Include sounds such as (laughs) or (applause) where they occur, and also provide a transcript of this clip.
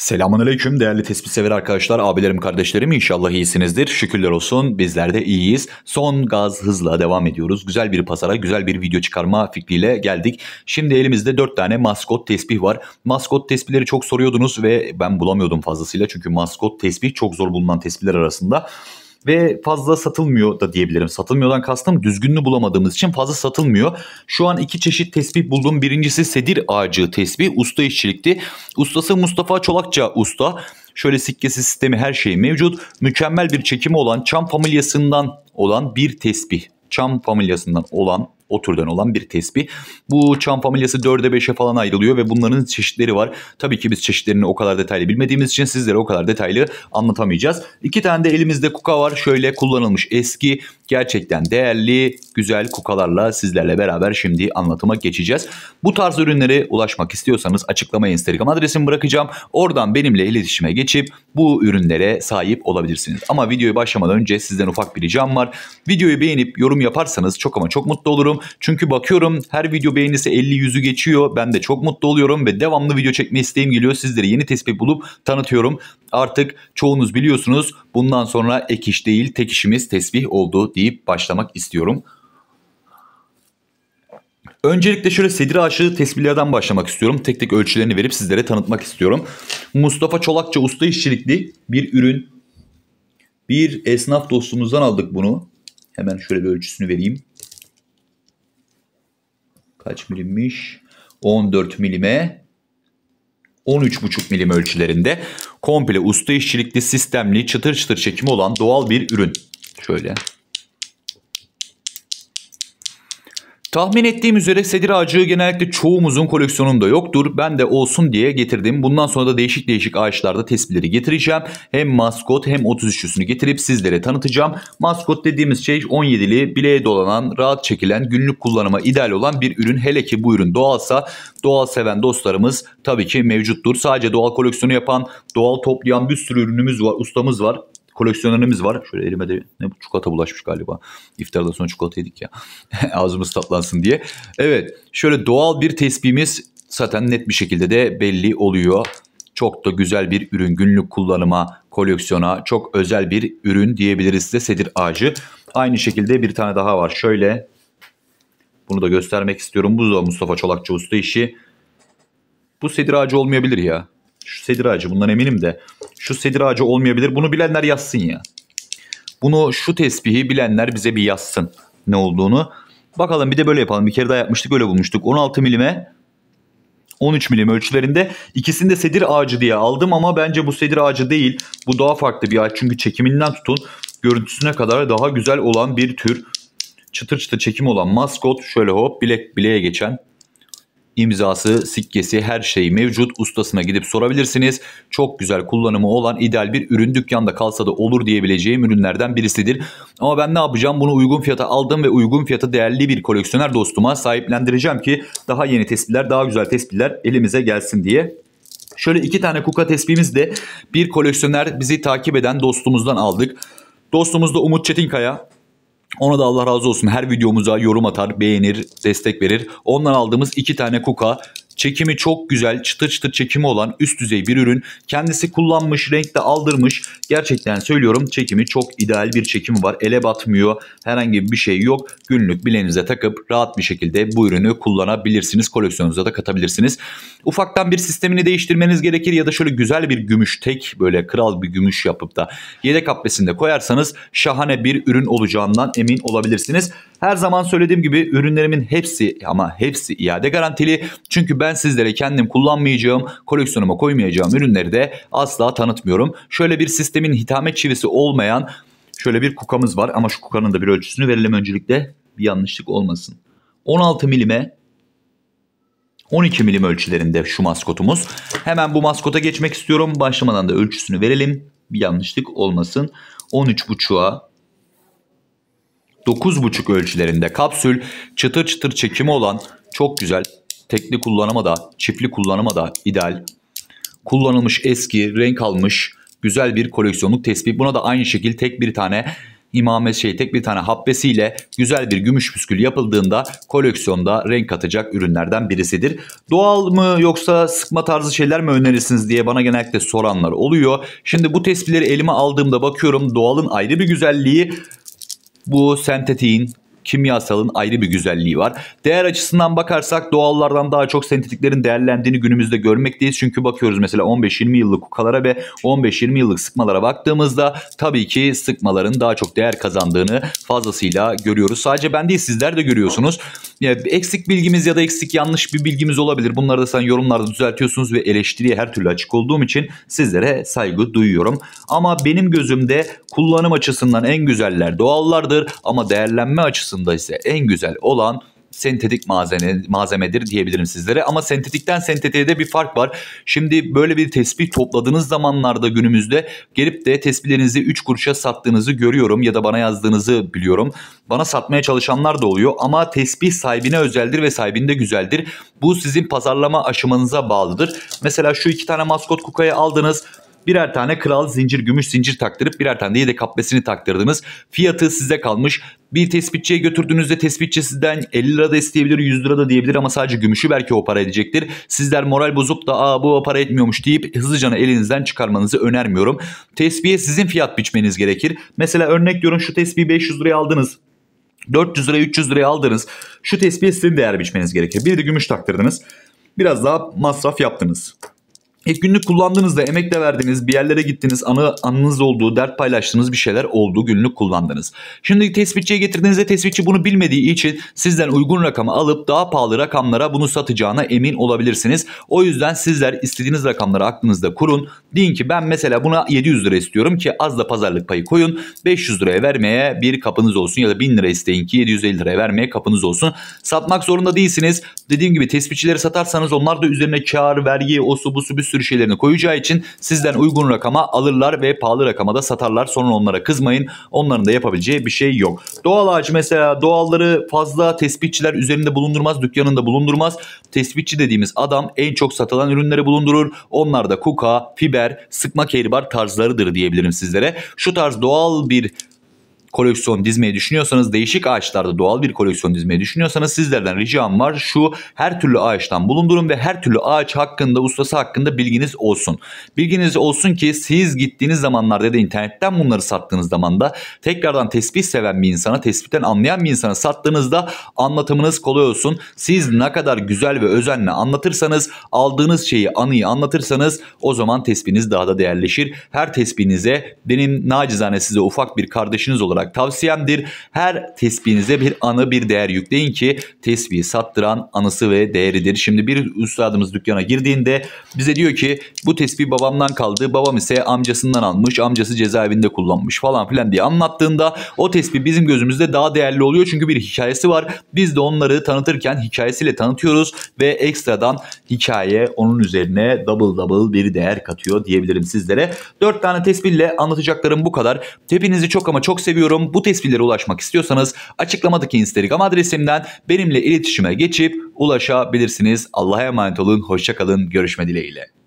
Selamun Aleyküm değerli tespit sever arkadaşlar, abilerim, kardeşlerim inşallah iyisinizdir. Şükürler olsun bizler de iyiyiz. Son gaz hızla devam ediyoruz. Güzel bir pazara, güzel bir video çıkarma fikriyle geldik. Şimdi elimizde 4 tane maskot tesbih var. Maskot tesbihleri çok soruyordunuz ve ben bulamıyordum fazlasıyla. Çünkü maskot tesbih çok zor bulunan tesbihler arasında ve fazla satılmıyor da diyebilirim. Satılmıyordan kastım düzgününü bulamadığımız için fazla satılmıyor. Şu an iki çeşit tesbih buldum. Birincisi sedir ağacı tesbih. Usta işçilikti. Ustası Mustafa Çolakça usta. Şöyle sikkesi sistemi her şey mevcut. Mükemmel bir çekimi olan çam familyasından olan bir tesbih. Çam familyasından olan o türden olan bir tesbih. Bu çam familyası 4'e 5'e falan ayrılıyor ve bunların çeşitleri var. Tabii ki biz çeşitlerini o kadar detaylı bilmediğimiz için sizlere o kadar detaylı anlatamayacağız. İki tane de elimizde kuka var. Şöyle kullanılmış eski gerçekten değerli güzel kukalarla sizlerle beraber şimdi anlatıma geçeceğiz. Bu tarz ürünlere ulaşmak istiyorsanız açıklama Instagram adresimi bırakacağım. Oradan benimle iletişime geçip bu ürünlere sahip olabilirsiniz. Ama videoya başlamadan önce sizden ufak bir ricam var. Videoyu beğenip yorum yaparsanız çok ama çok mutlu olurum. Çünkü bakıyorum her video beğenisi 50-100'ü geçiyor. Ben de çok mutlu oluyorum ve devamlı video çekme isteğim geliyor. Sizlere yeni tespih bulup tanıtıyorum. Artık çoğunuz biliyorsunuz bundan sonra ek iş değil tek işimiz tesbih oldu deyip başlamak istiyorum. Öncelikle şöyle sedir ağaçlı tesbihlerden başlamak istiyorum. Tek tek ölçülerini verip sizlere tanıtmak istiyorum. Mustafa Çolakça usta işçilikli bir ürün. Bir esnaf dostumuzdan aldık bunu. Hemen şöyle bir ölçüsünü vereyim kaç milimmiş? 14 milime 13,5 milim ölçülerinde komple usta işçilikli sistemli çıtır çıtır çekimi olan doğal bir ürün. Şöyle Tahmin ettiğim üzere sedir ağacı genellikle çoğumuzun koleksiyonunda yoktur. Ben de olsun diye getirdim. Bundan sonra da değişik değişik ağaçlarda tespitleri getireceğim. Hem maskot hem 33'lüsünü getirip sizlere tanıtacağım. Maskot dediğimiz şey 17'li bileğe dolanan, rahat çekilen, günlük kullanıma ideal olan bir ürün. Hele ki bu ürün doğalsa doğal seven dostlarımız tabii ki mevcuttur. Sadece doğal koleksiyonu yapan, doğal toplayan bir sürü ürünümüz var, ustamız var koleksiyonerimiz var. Şöyle elime de ne çikolata bulaşmış galiba. İftardan sonra çikolata yedik ya. (laughs) Ağzımız tatlansın diye. Evet şöyle doğal bir tespihimiz zaten net bir şekilde de belli oluyor. Çok da güzel bir ürün günlük kullanıma, koleksiyona çok özel bir ürün diyebiliriz size sedir ağacı. Aynı şekilde bir tane daha var. Şöyle bunu da göstermek istiyorum. Bu da Mustafa Çolakçı Usta işi. Bu sedir ağacı olmayabilir ya. Şu sedir ağacı bundan eminim de. Şu sedir ağacı olmayabilir. Bunu bilenler yazsın ya. Bunu şu tesbihi bilenler bize bir yazsın ne olduğunu. Bakalım bir de böyle yapalım. Bir kere daha yapmıştık öyle bulmuştuk. 16 milime 13 milim ölçülerinde. İkisini de sedir ağacı diye aldım ama bence bu sedir ağacı değil. Bu daha farklı bir ağaç çünkü çekiminden tutun görüntüsüne kadar daha güzel olan bir tür. Çıtır çıtır çekim olan maskot şöyle hop bilek bileğe geçen imzası, sikkesi, her şey mevcut. Ustasına gidip sorabilirsiniz. Çok güzel kullanımı olan ideal bir ürün. Dükkanda kalsa da olur diyebileceğim ürünlerden birisidir. Ama ben ne yapacağım? Bunu uygun fiyata aldım ve uygun fiyata değerli bir koleksiyoner dostuma sahiplendireceğim ki daha yeni tespitler, daha güzel tespitler elimize gelsin diye. Şöyle iki tane kuka tespimiz de bir koleksiyoner bizi takip eden dostumuzdan aldık. Dostumuz da Umut Çetinkaya. Ona da Allah razı olsun her videomuza yorum atar, beğenir, destek verir. Ondan aldığımız iki tane kuka Çekimi çok güzel, çıtır çıtır çekimi olan üst düzey bir ürün. Kendisi kullanmış, renkte aldırmış. Gerçekten söylüyorum çekimi çok ideal bir çekimi var. Ele batmıyor, herhangi bir şey yok. Günlük bileğinize takıp rahat bir şekilde bu ürünü kullanabilirsiniz. Koleksiyonunuza da katabilirsiniz. Ufaktan bir sistemini değiştirmeniz gerekir ya da şöyle güzel bir gümüş tek böyle kral bir gümüş yapıp da yedek habbesinde koyarsanız şahane bir ürün olacağından emin olabilirsiniz. Her zaman söylediğim gibi ürünlerimin hepsi ama hepsi iade garantili. Çünkü ben sizlere kendim kullanmayacağım, koleksiyonuma koymayacağım ürünleri de asla tanıtmıyorum. Şöyle bir sistemin hitamet çivisi olmayan şöyle bir kukamız var ama şu kukanın da bir ölçüsünü verelim öncelikle. Bir yanlışlık olmasın. 16 milime 12 milim ölçülerinde şu maskotumuz. Hemen bu maskota geçmek istiyorum. Başlamadan da ölçüsünü verelim. Bir yanlışlık olmasın. 13.5'a 9,5 ölçülerinde kapsül çıtır çıtır çekimi olan çok güzel. Tekli kullanıma da çiftli kullanıma da ideal. Kullanılmış eski renk almış güzel bir koleksiyonluk tespih. Buna da aynı şekilde tek bir tane imame şey tek bir tane habbesiyle güzel bir gümüş püskül yapıldığında koleksiyonda renk katacak ürünlerden birisidir. Doğal mı yoksa sıkma tarzı şeyler mi önerirsiniz diye bana genellikle soranlar oluyor. Şimdi bu tespitleri elime aldığımda bakıyorum doğalın ayrı bir güzelliği bu sentetiğin kimyasalın ayrı bir güzelliği var. Değer açısından bakarsak doğallardan daha çok sentetiklerin değerlendiğini günümüzde görmekteyiz. Çünkü bakıyoruz mesela 15-20 yıllık kukalara ve 15-20 yıllık sıkmalara baktığımızda tabii ki sıkmaların daha çok değer kazandığını fazlasıyla görüyoruz. Sadece ben değil sizler de görüyorsunuz. Eksik bilgimiz ya da eksik yanlış bir bilgimiz olabilir. Bunları da sen yorumlarda düzeltiyorsunuz ve eleştiriye her türlü açık olduğum için sizlere saygı duyuyorum. Ama benim gözümde kullanım açısından en güzeller doğallardır ama değerlenme açısından açısında ise en güzel olan sentetik malzeme, malzemedir diyebilirim sizlere. Ama sentetikten sentetiğe de bir fark var. Şimdi böyle bir tespih topladığınız zamanlarda günümüzde gelip de tespihlerinizi 3 kuruşa sattığınızı görüyorum ya da bana yazdığınızı biliyorum. Bana satmaya çalışanlar da oluyor ama tespih sahibine özeldir ve sahibinde güzeldir. Bu sizin pazarlama aşamanıza bağlıdır. Mesela şu iki tane maskot kukayı aldınız. Birer tane kral zincir, gümüş zincir taktırıp birer tane de yedek habbesini taktırdınız. Fiyatı size kalmış. Bir tespitçiye götürdüğünüzde tespitçi sizden 50 lira da isteyebilir 100 lira da diyebilir ama sadece gümüşü belki o para edecektir. Sizler moral bozup da aa bu para etmiyormuş deyip hızlıca elinizden çıkarmanızı önermiyorum. Tespihe sizin fiyat biçmeniz gerekir. Mesela örnek diyorum şu tespihi 500 liraya aldınız. 400 liraya 300 liraya aldınız. Şu tespihe sizin değer biçmeniz gerekir. Bir de gümüş taktırdınız. Biraz daha masraf yaptınız. İlk günlük kullandığınızda emekle verdiğiniz bir yerlere gittiniz, anı, anınız olduğu, dert paylaştığınız bir şeyler olduğu günlük kullandınız. Şimdi tespitçiye getirdiğinizde tespitçi bunu bilmediği için sizden uygun rakamı alıp daha pahalı rakamlara bunu satacağına emin olabilirsiniz. O yüzden sizler istediğiniz rakamları aklınızda kurun. Deyin ki ben mesela buna 700 lira istiyorum ki az da pazarlık payı koyun. 500 liraya vermeye bir kapınız olsun ya da 1000 lira isteyin ki 750 liraya vermeye kapınız olsun. Satmak zorunda değilsiniz. Dediğim gibi tespitçileri satarsanız onlar da üzerine kar, vergi, osu, busu, büsü sürü şeylerini koyacağı için sizden uygun rakama alırlar ve pahalı rakama da satarlar. Sonra onlara kızmayın. Onların da yapabileceği bir şey yok. Doğal ağacı mesela doğalları fazla tespitçiler üzerinde bulundurmaz. Dükkanında bulundurmaz. Tespitçi dediğimiz adam en çok satılan ürünleri bulundurur. Onlar da kuka, fiber, sıkma keribar tarzlarıdır diyebilirim sizlere. Şu tarz doğal bir koleksiyon dizmeyi düşünüyorsanız değişik ağaçlarda doğal bir koleksiyon dizmeyi düşünüyorsanız sizlerden ricam var şu her türlü ağaçtan bulundurun ve her türlü ağaç hakkında ustası hakkında bilginiz olsun. Bilginiz olsun ki siz gittiğiniz zamanlarda ya da internetten bunları sattığınız zaman da tekrardan tespih seven bir insana tespitten anlayan bir insana sattığınızda anlatımınız kolay olsun. Siz ne kadar güzel ve özenle anlatırsanız aldığınız şeyi anıyı anlatırsanız o zaman tespihiniz daha da değerleşir. Her tespihinize benim nacizane size ufak bir kardeşiniz olarak olarak tavsiyemdir. Her tesbihinize bir anı bir değer yükleyin ki tesbihi sattıran anısı ve değeridir. Şimdi bir üstadımız dükkana girdiğinde bize diyor ki bu tesbih babamdan kaldı. Babam ise amcasından almış. Amcası cezaevinde kullanmış falan filan diye anlattığında o tesbih bizim gözümüzde daha değerli oluyor. Çünkü bir hikayesi var. Biz de onları tanıtırken hikayesiyle tanıtıyoruz ve ekstradan hikaye onun üzerine double double bir değer katıyor diyebilirim sizlere. Dört tane tesbihle anlatacaklarım bu kadar. Hepinizi çok ama çok seviyorum ediyorum. Bu tespitlere ulaşmak istiyorsanız açıklamadaki Instagram adresimden benimle iletişime geçip ulaşabilirsiniz. Allah'a emanet olun. Hoşçakalın. Görüşme dileğiyle.